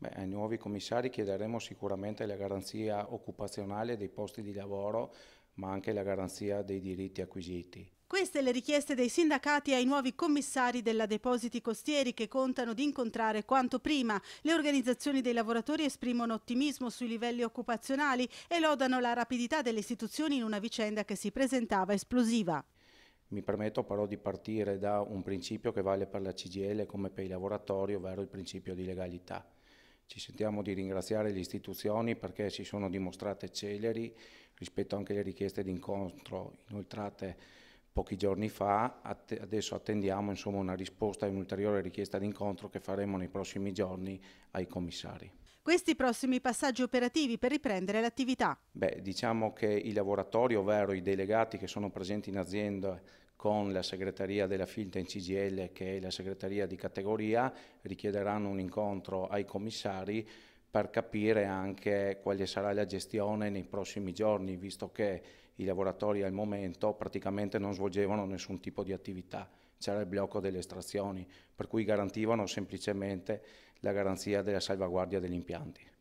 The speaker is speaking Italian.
Beh, ai nuovi commissari chiederemo sicuramente la garanzia occupazionale dei posti di lavoro, ma anche la garanzia dei diritti acquisiti. Queste le richieste dei sindacati ai nuovi commissari della Depositi Costieri che contano di incontrare quanto prima. Le organizzazioni dei lavoratori esprimono ottimismo sui livelli occupazionali e lodano la rapidità delle istituzioni in una vicenda che si presentava esplosiva. Mi permetto però di partire da un principio che vale per la CGL come per i lavoratori, ovvero il principio di legalità. Ci sentiamo di ringraziare le istituzioni perché si sono dimostrate celeri rispetto anche alle richieste di incontro inoltrate pochi giorni fa. adesso attendiamo insomma, una risposta e un'ulteriore richiesta di incontro che faremo nei prossimi giorni ai commissari. Questi prossimi passaggi operativi per riprendere l'attività. Beh, diciamo che i lavoratori, ovvero i delegati che sono presenti in azienda con la segreteria della Filta in CGL, che è la segreteria di categoria, richiederanno un incontro ai commissari per capire anche quale sarà la gestione nei prossimi giorni, visto che i lavoratori al momento praticamente non svolgevano nessun tipo di attività, c'era il blocco delle estrazioni, per cui garantivano semplicemente la garanzia della salvaguardia degli impianti.